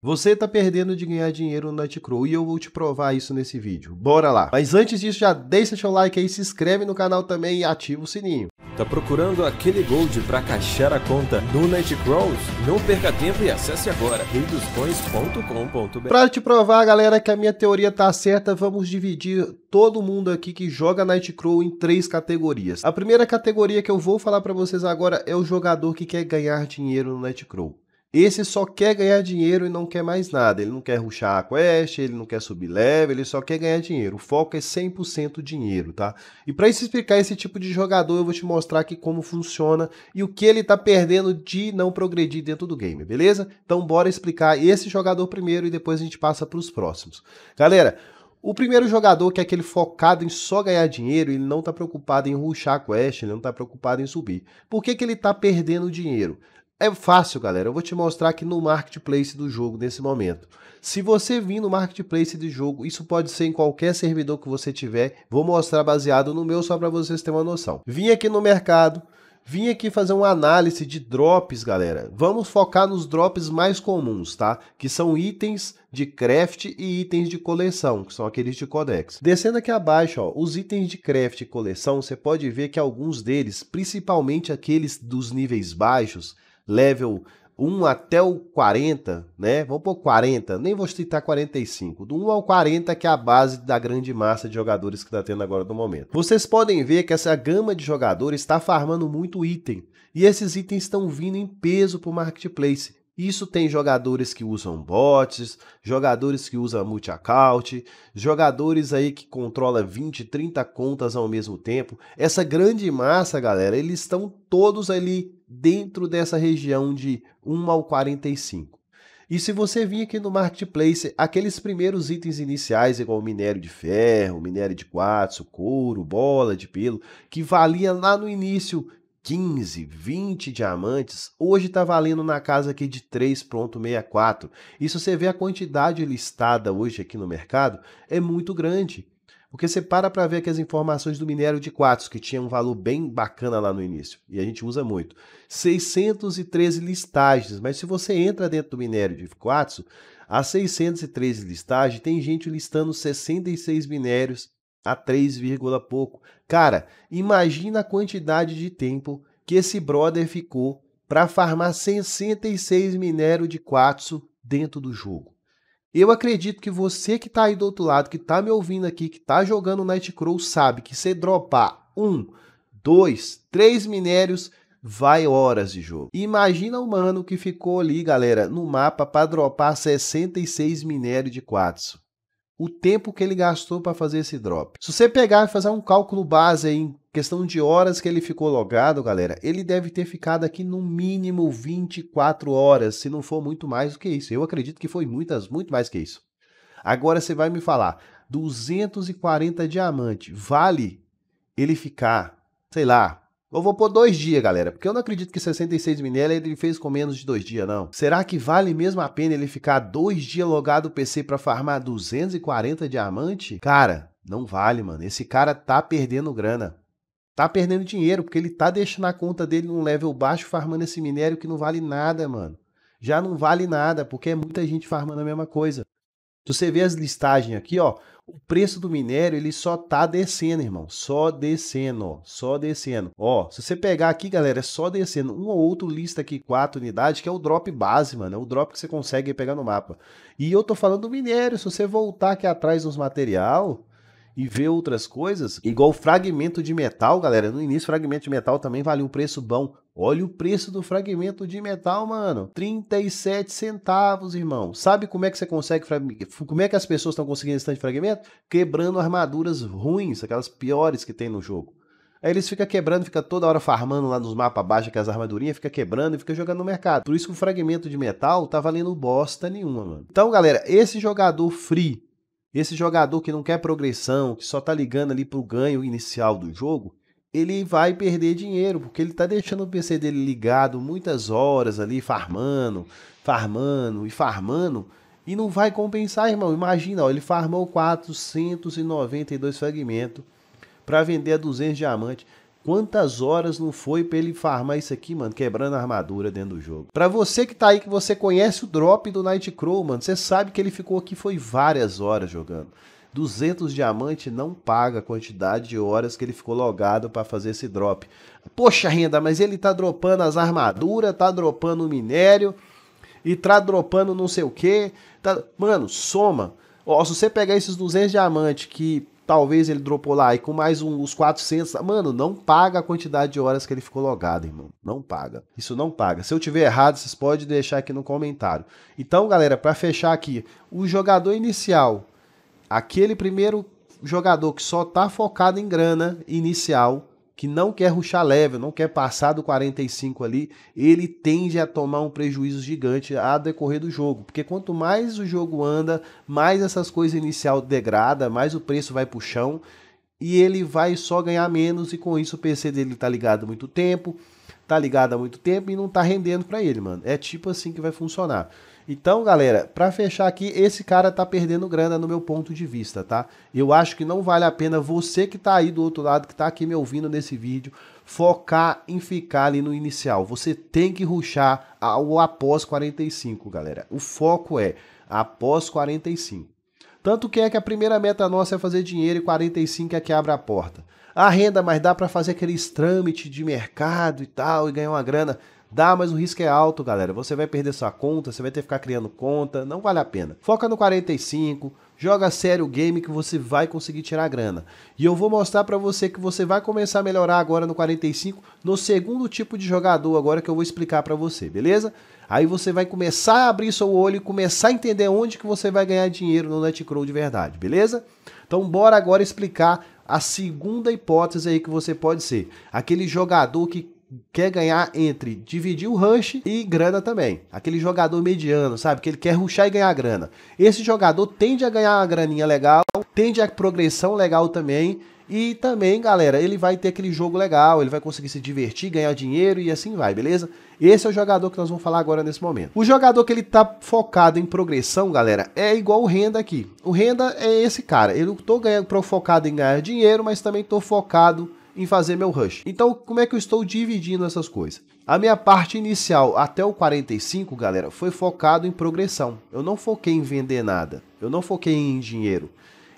Você está perdendo de ganhar dinheiro no Nightcrow e eu vou te provar isso nesse vídeo. Bora lá! Mas antes disso, já deixa seu like aí, se inscreve no canal também e ativa o sininho. Tá procurando aquele gold para caixar a conta no Nightcrow? Não perca tempo e acesse agora reidoscoins.com.br Para te provar, galera, que a minha teoria tá certa, vamos dividir todo mundo aqui que joga Nightcrow em três categorias. A primeira categoria que eu vou falar para vocês agora é o jogador que quer ganhar dinheiro no Nightcrow. Esse só quer ganhar dinheiro e não quer mais nada. Ele não quer ruxar a quest, ele não quer subir level, ele só quer ganhar dinheiro. O foco é 100% dinheiro, tá? E para explicar esse tipo de jogador, eu vou te mostrar aqui como funciona e o que ele tá perdendo de não progredir dentro do game, beleza? Então bora explicar esse jogador primeiro e depois a gente passa para os próximos. Galera, o primeiro jogador, que é aquele focado em só ganhar dinheiro, ele não está preocupado em ruxar a quest, ele não está preocupado em subir. Por que, que ele está perdendo dinheiro? É fácil, galera. Eu vou te mostrar aqui no marketplace do jogo nesse momento. Se você vir no marketplace de jogo, isso pode ser em qualquer servidor que você tiver. Vou mostrar baseado no meu só para vocês terem uma noção. Vim aqui no mercado, Vim aqui fazer uma análise de drops, galera. Vamos focar nos drops mais comuns, tá? Que são itens de craft e itens de coleção, que são aqueles de codex. Descendo aqui abaixo, ó, os itens de craft e coleção, você pode ver que alguns deles, principalmente aqueles dos níveis baixos, level 1 até o 40, né? Vamos pôr 40, nem vou citar 45. Do 1 ao 40, que é a base da grande massa de jogadores que está tendo agora no momento. Vocês podem ver que essa gama de jogadores está farmando muito item. E esses itens estão vindo em peso para o marketplace. Isso tem jogadores que usam bots, jogadores que usam multi-account, jogadores aí que controla 20, 30 contas ao mesmo tempo. Essa grande massa, galera, eles estão todos ali dentro dessa região de 1 ao 45. E se você vir aqui no Marketplace, aqueles primeiros itens iniciais, igual minério de ferro, minério de quartzo, couro, bola de pelo, que valia lá no início 15, 20 diamantes, hoje está valendo na casa aqui de 3,64. E se você vê a quantidade listada hoje aqui no mercado, é muito grande. Porque você para para ver aqui as informações do minério de quartzo, que tinha um valor bem bacana lá no início, e a gente usa muito. 613 listagens, mas se você entra dentro do minério de quartzo, as 613 listagens, tem gente listando 66 minérios a 3, pouco. Cara, imagina a quantidade de tempo que esse brother ficou para farmar 66 minério de quartzo dentro do jogo. Eu acredito que você que está aí do outro lado, que está me ouvindo aqui, que está jogando Nightcrow, sabe que se dropar um, dois, três minérios, vai horas de jogo. Imagina o mano que ficou ali, galera, no mapa para dropar 66 minérios de quartzo o tempo que ele gastou para fazer esse drop. Se você pegar e fazer um cálculo base em questão de horas que ele ficou logado, galera, ele deve ter ficado aqui no mínimo 24 horas, se não for muito mais do que isso. Eu acredito que foi muitas, muito mais que isso. Agora você vai me falar, 240 diamante, vale ele ficar, sei lá, eu vou pôr dois dias, galera, porque eu não acredito que 66 ml ele fez com menos de dois dias, não. Será que vale mesmo a pena ele ficar dois dias logado o PC para farmar 240 diamante? Cara, não vale, mano. Esse cara tá perdendo grana. Tá perdendo dinheiro, porque ele tá deixando a conta dele num level baixo farmando esse minério que não vale nada, mano. Já não vale nada, porque é muita gente farmando a mesma coisa. Se você ver as listagens aqui, ó, o preço do minério ele só tá descendo, irmão. Só descendo, ó. Só descendo. Ó, se você pegar aqui, galera, é só descendo. Um ou outro lista aqui, quatro unidades, que é o drop base, mano. É o drop que você consegue pegar no mapa. E eu tô falando do minério. Se você voltar aqui atrás nos material, e ver outras coisas, igual fragmento de metal, galera. No início, fragmento de metal também vale um preço bom. Olha o preço do fragmento de metal, mano. 37 centavos, irmão. Sabe como é que você consegue. Como é que as pessoas estão conseguindo esse tanto de fragmento? Quebrando armaduras ruins, aquelas piores que tem no jogo. Aí eles ficam quebrando, fica toda hora farmando lá nos mapas abaixo aquelas armadurinhas, fica quebrando e fica jogando no mercado. Por isso que o fragmento de metal tá valendo bosta nenhuma, mano. Então, galera, esse jogador free esse jogador que não quer progressão, que só está ligando ali para o ganho inicial do jogo, ele vai perder dinheiro, porque ele está deixando o PC dele ligado muitas horas ali, farmando, farmando e farmando, e não vai compensar, irmão. Imagina, ó, ele farmou 492 fragmentos para vender a 200 diamantes. Quantas horas não foi pra ele farmar isso aqui, mano, quebrando a armadura dentro do jogo? Pra você que tá aí, que você conhece o drop do Nightcrow, mano, você sabe que ele ficou aqui foi várias horas jogando. 200 diamante não paga a quantidade de horas que ele ficou logado para fazer esse drop. Poxa renda, mas ele tá dropando as armaduras, tá dropando o minério e tá dropando não sei o que. Tá... Mano, soma. Ó, se você pegar esses 200 diamantes que Talvez ele dropou lá e com mais um, os 400. Mano, não paga a quantidade de horas que ele ficou logado, irmão. Não paga. Isso não paga. Se eu tiver errado, vocês podem deixar aqui no comentário. Então, galera, para fechar aqui, o jogador inicial, aquele primeiro jogador que só tá focado em grana inicial, que não quer ruxar level, não quer passar do 45 ali, ele tende a tomar um prejuízo gigante a decorrer do jogo, porque quanto mais o jogo anda, mais essas coisas inicial degrada, mais o preço vai pro chão e ele vai só ganhar menos e com isso o PC dele tá ligado muito tempo, tá ligado há muito tempo e não tá rendendo para ele, mano. É tipo assim que vai funcionar. Então, galera, para fechar aqui, esse cara tá perdendo grana no meu ponto de vista, tá? Eu acho que não vale a pena você que tá aí do outro lado, que tá aqui me ouvindo nesse vídeo, focar em ficar ali no inicial. Você tem que ruxar ao após 45, galera. O foco é após 45. Tanto que é que a primeira meta nossa é fazer dinheiro e 45 é que abre a porta a renda, mas dá para fazer aqueles trâmite de mercado e tal e ganhar uma grana. Dá, mas o risco é alto, galera. Você vai perder sua conta, você vai ter que ficar criando conta, não vale a pena. Foca no 45, joga sério o game que você vai conseguir tirar a grana. E eu vou mostrar para você que você vai começar a melhorar agora no 45, no segundo tipo de jogador agora que eu vou explicar para você, beleza? Aí você vai começar a abrir seu olho e começar a entender onde que você vai ganhar dinheiro no NetCrow de verdade, beleza? Então bora agora explicar a segunda hipótese aí que você pode ser aquele jogador que quer ganhar entre dividir o rush e grana também. Aquele jogador mediano, sabe? Que ele quer ruxar e ganhar grana. Esse jogador tende a ganhar uma graninha legal, tende a progressão legal também e também, galera, ele vai ter aquele jogo legal, ele vai conseguir se divertir, ganhar dinheiro e assim vai, beleza? Esse é o jogador que nós vamos falar agora nesse momento. O jogador que ele tá focado em progressão, galera, é igual o renda aqui. O renda é esse cara. Eu tô ganhando, focado em ganhar dinheiro, mas também tô focado em fazer meu rush. Então, como é que eu estou dividindo essas coisas? A minha parte inicial até o 45, galera, foi focado em progressão. Eu não foquei em vender nada. Eu não foquei em dinheiro.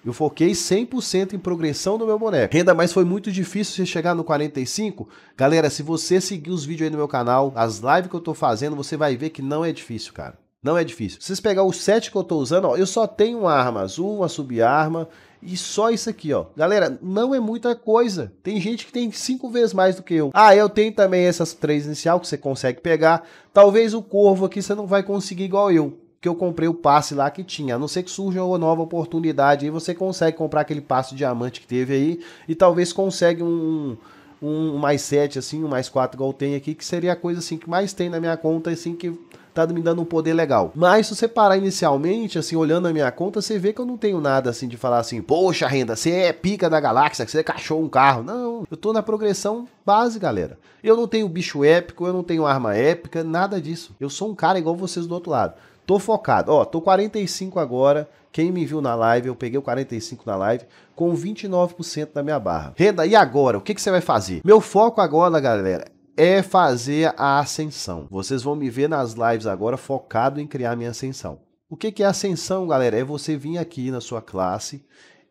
Eu foquei 100% em progressão do meu boneco. Ainda mais foi muito difícil você chegar no 45. Galera, se você seguir os vídeos aí no meu canal, as lives que eu tô fazendo, você vai ver que não é difícil, cara. Não é difícil. Se vocês pegar o set que eu tô usando, ó, eu só tenho uma arma azul, uma subarma e só isso aqui, ó. Galera, não é muita coisa. Tem gente que tem cinco vezes mais do que eu. Ah, eu tenho também essas três inicial que você consegue pegar. Talvez o corvo aqui você não vai conseguir igual eu que eu comprei o passe lá que tinha. A não ser que surja uma nova oportunidade aí, você consegue comprar aquele passe diamante que teve aí e talvez consegue um, um, mais 7, assim, um mais 4 igual tem aqui, que seria a coisa assim que mais tem na minha conta, assim, que tá me dando um poder legal. Mas se você parar inicialmente, assim, olhando a minha conta, você vê que eu não tenho nada assim de falar assim, poxa renda, você é pica da galáxia, você cachou um carro. Não, eu tô na progressão base, galera. Eu não tenho bicho épico, eu não tenho arma épica, nada disso. Eu sou um cara igual vocês do outro lado. Tô focado. Ó, tô 45 agora. Quem me viu na live, eu peguei o 45 na live com 29% da minha barra. Renda, e agora? O que, que você vai fazer? Meu foco agora, galera, é fazer a ascensão. Vocês vão me ver nas lives agora focado em criar minha ascensão. O que, que é ascensão, galera? É você vir aqui na sua classe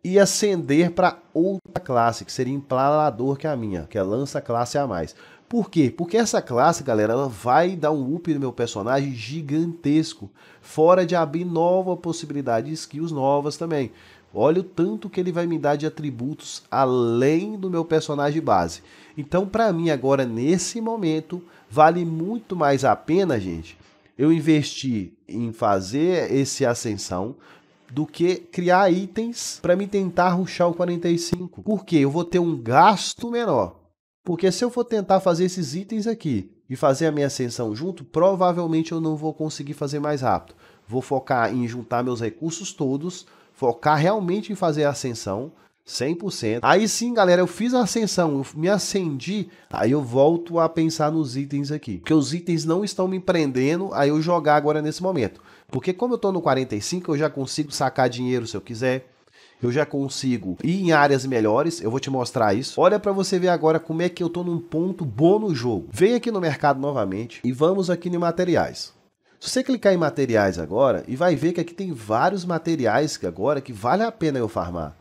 e ascender para outra classe, que seria empalador que a minha, que é lança classe a mais. Por quê? Porque essa classe, galera, ela vai dar um up no meu personagem gigantesco, fora de abrir nova possibilidade de skills novas também. Olha o tanto que ele vai me dar de atributos além do meu personagem base. Então, para mim agora nesse momento, vale muito mais a pena, gente, eu investir em fazer esse ascensão, do que criar itens para me tentar ruxar o 45. Por quê? eu vou ter um gasto menor. Porque se eu for tentar fazer esses itens aqui e fazer a minha ascensão junto, provavelmente eu não vou conseguir fazer mais rápido. Vou focar em juntar meus recursos todos, focar realmente em fazer a ascensão, 100%. Aí sim, galera, eu fiz a ascensão, eu me acendi, aí eu volto a pensar nos itens aqui. Porque os itens não estão me prendendo aí eu jogar agora nesse momento. Porque como eu estou no 45, eu já consigo sacar dinheiro se eu quiser eu já consigo ir em áreas melhores, eu vou te mostrar isso. Olha para você ver agora como é que eu tô num ponto bom no jogo. Vem aqui no mercado novamente e vamos aqui em materiais. Se você clicar em materiais agora e vai ver que aqui tem vários materiais que agora que vale a pena eu farmar.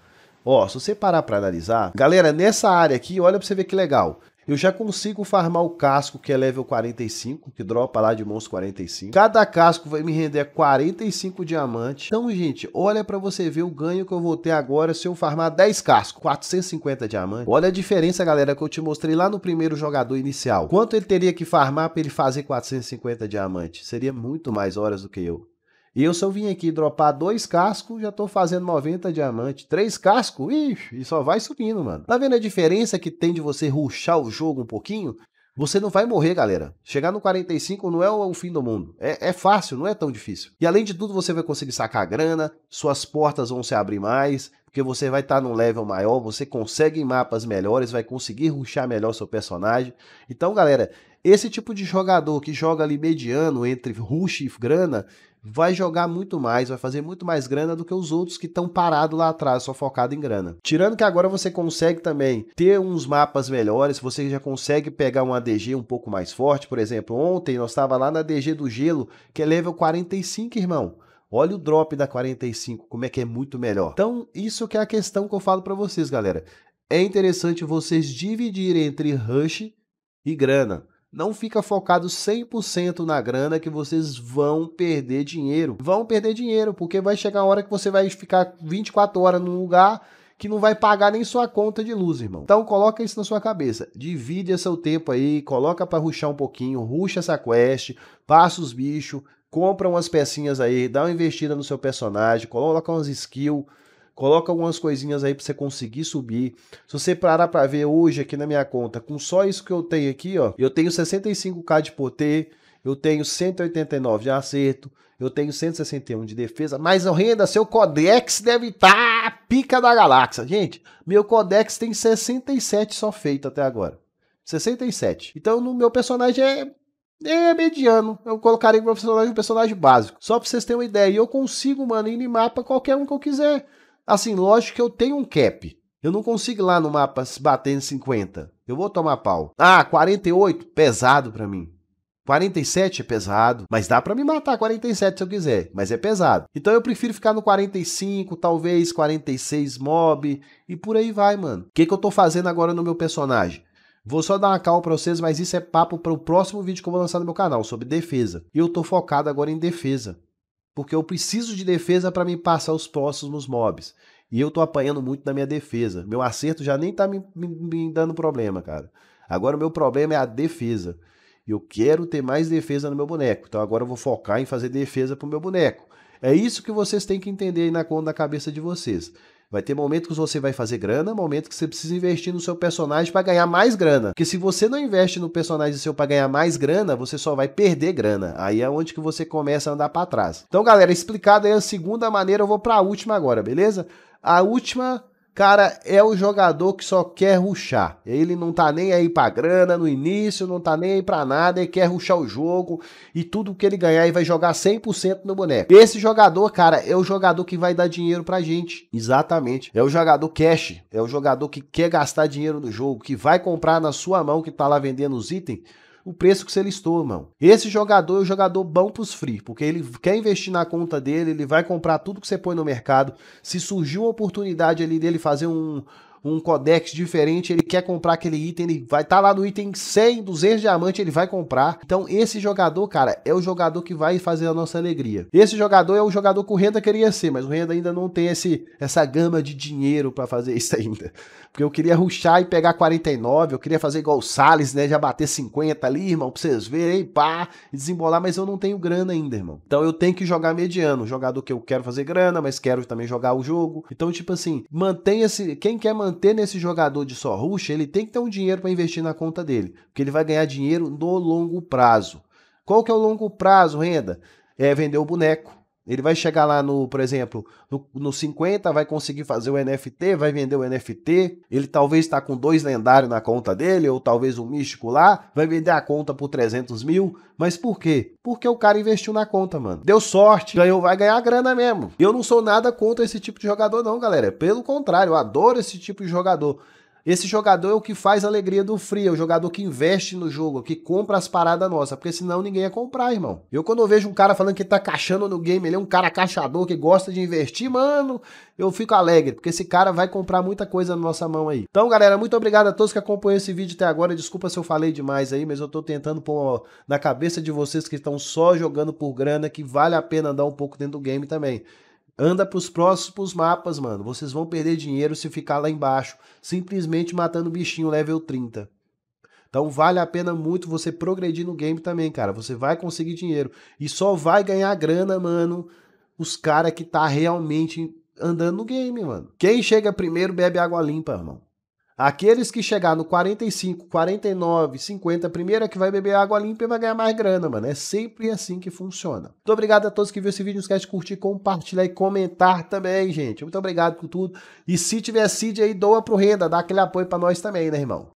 Ó, se você parar para analisar, galera, nessa área aqui, olha para você ver que legal eu já consigo farmar o casco que é level 45, que dropa lá de monstro 45. Cada casco vai me render 45 diamantes. Então, gente, olha para você ver o ganho que eu vou ter agora se eu farmar 10 cascos, 450 diamantes. Olha a diferença, galera, que eu te mostrei lá no primeiro jogador inicial. Quanto ele teria que farmar para ele fazer 450 diamantes? Seria muito mais horas do que eu. E eu, se eu vim aqui dropar dois cascos, já tô fazendo 90 diamante. Três cascos, ixi, e só vai subindo, mano. Tá vendo a diferença que tem de você ruxar o jogo um pouquinho? Você não vai morrer, galera. Chegar no 45 não é o fim do mundo. É, é, fácil, não é tão difícil. E além de tudo, você vai conseguir sacar grana, suas portas vão se abrir mais, porque você vai estar tá num level maior, você consegue mapas melhores, vai conseguir ruxar melhor seu personagem. Então, galera, esse tipo de jogador que joga ali mediano entre rush e grana, vai jogar muito mais, vai fazer muito mais grana do que os outros que estão parados lá atrás, só focado em grana. Tirando que agora você consegue também ter uns mapas melhores, você já consegue pegar um ADG um pouco mais forte, por exemplo, ontem nós estava lá na DG do Gelo, que é level 45, irmão. Olha o drop da 45, como é que é muito melhor. Então, isso que é a questão que eu falo para vocês, galera. É interessante vocês dividirem entre rush e grana não fica focado 100% na grana que vocês vão perder dinheiro. Vão perder dinheiro, porque vai chegar a hora que você vai ficar 24 horas num lugar que não vai pagar nem sua conta de luz, irmão. Então coloca isso na sua cabeça. Divide seu tempo aí, coloca para ruxar um pouquinho, ruxa essa quest, passa os bichos, compra umas pecinhas aí, dá uma investida no seu personagem, coloca umas skills Coloca algumas coisinhas aí para você conseguir subir. Se você parar para ver hoje aqui na minha conta, com só isso que eu tenho aqui, ó, eu tenho 65k de poter, eu tenho 189 de acerto, eu tenho 161 de defesa, mas renda, seu codex deve estar tá pica da galáxia. Gente, meu codex tem 67 só feito até agora. 67. Então, no meu personagem é é mediano. Eu colocaria um personagem, um personagem básico. Só pra vocês terem uma ideia. E eu consigo, mano, ir em mapa qualquer um que eu quiser. Assim, lógico que eu tenho um cap. Eu não consigo ir lá no mapa se bater em 50. Eu vou tomar pau. Ah, 48? Pesado para mim. 47 é pesado, mas dá para me matar 47 se eu quiser, mas é pesado. Então eu prefiro ficar no 45, talvez 46 mob e por aí vai, mano. O que, que eu tô fazendo agora no meu personagem? Vou só dar uma calma para vocês, mas isso é papo para o próximo vídeo que eu vou lançar no meu canal sobre defesa. E eu tô focado agora em defesa porque eu preciso de defesa para me passar os próximos mobs. E eu tô apanhando muito na minha defesa. Meu acerto já nem tá me, me, me dando problema, cara. Agora o meu problema é a defesa. Eu quero ter mais defesa no meu boneco. Então agora eu vou focar em fazer defesa pro meu boneco. É isso que vocês têm que entender aí na, conta da cabeça de vocês. Vai ter momentos que você vai fazer grana, momentos que você precisa investir no seu personagem para ganhar mais grana. Porque se você não investe no personagem seu para ganhar mais grana, você só vai perder grana. Aí é onde que você começa a andar para trás. Então, galera, explicado aí a segunda maneira, eu vou para a última agora, beleza? A última Cara, é o jogador que só quer ruxar. Ele não tá nem aí pra grana no início, não tá nem aí pra nada, ele quer ruxar o jogo e tudo que ele ganhar ele vai jogar 100% no boneco. Esse jogador, cara, é o jogador que vai dar dinheiro pra gente. Exatamente. É o jogador cash, é o jogador que quer gastar dinheiro no jogo, que vai comprar na sua mão que tá lá vendendo os itens o preço que você listou, irmão. Esse jogador é o jogador bom pros free, porque ele quer investir na conta dele, ele vai comprar tudo que você põe no mercado. Se surgiu uma oportunidade ali dele fazer um, um codex diferente, ele quer comprar aquele item, ele vai estar tá lá no item 100, 200 diamante, ele vai comprar. Então esse jogador, cara, é o jogador que vai fazer a nossa alegria. Esse jogador é o jogador que o Renda queria ser, mas o Renda ainda não tem esse, essa gama de dinheiro para fazer isso ainda. Porque eu queria ruxar e pegar 49, eu queria fazer igual o Salles, né, já bater 50 ali, irmão, pra vocês verem, pá, e desembolar, mas eu não tenho grana ainda, irmão. Então eu tenho que jogar mediano, jogador que eu quero fazer grana, mas quero também jogar o jogo. Então, tipo assim, mantenha-se, quem quer manter manter nesse jogador de só ruxa, ele tem que ter um dinheiro para investir na conta dele, porque ele vai ganhar dinheiro no longo prazo. Qual que é o longo prazo, renda? É vender o boneco, ele vai chegar lá no, por exemplo, no, no 50, vai conseguir fazer o NFT, vai vender o NFT. Ele talvez está com dois lendários na conta dele, ou talvez um místico lá, vai vender a conta por 300 mil. Mas por quê? Porque o cara investiu na conta, mano. Deu sorte, ganhou, vai ganhar grana mesmo. Eu não sou nada contra esse tipo de jogador, não, galera. Pelo contrário, eu adoro esse tipo de jogador. Esse jogador é o que faz a alegria do Free, é o jogador que investe no jogo, que compra as paradas nossas, porque senão ninguém ia comprar, irmão. Eu quando eu vejo um cara falando que tá caixando no game, ele é um cara caixador que gosta de investir, mano, eu fico alegre, porque esse cara vai comprar muita coisa na nossa mão aí. Então, galera, muito obrigado a todos que acompanham esse vídeo até agora, desculpa se eu falei demais aí, mas eu tô tentando pôr na cabeça de vocês que estão só jogando por grana que vale a pena andar um pouco dentro do game também. Anda pros próximos mapas, mano. Vocês vão perder dinheiro se ficar lá embaixo, simplesmente matando bichinho level 30. Então vale a pena muito você progredir no game também, cara. Você vai conseguir dinheiro e só vai ganhar grana, mano, os cara que tá realmente andando no game, mano. Quem chega primeiro bebe água limpa, irmão. Aqueles que chegar no 45, 49, 50, primeiro é que vai beber água limpa e vai ganhar mais grana, mano. É sempre assim que funciona. Muito obrigado a todos que viram esse vídeo. Não esquece de curtir, compartilhar e comentar também, gente. Muito obrigado por tudo. E se tiver seed aí, doa pro Renda. Dá aquele apoio para nós também, né, irmão?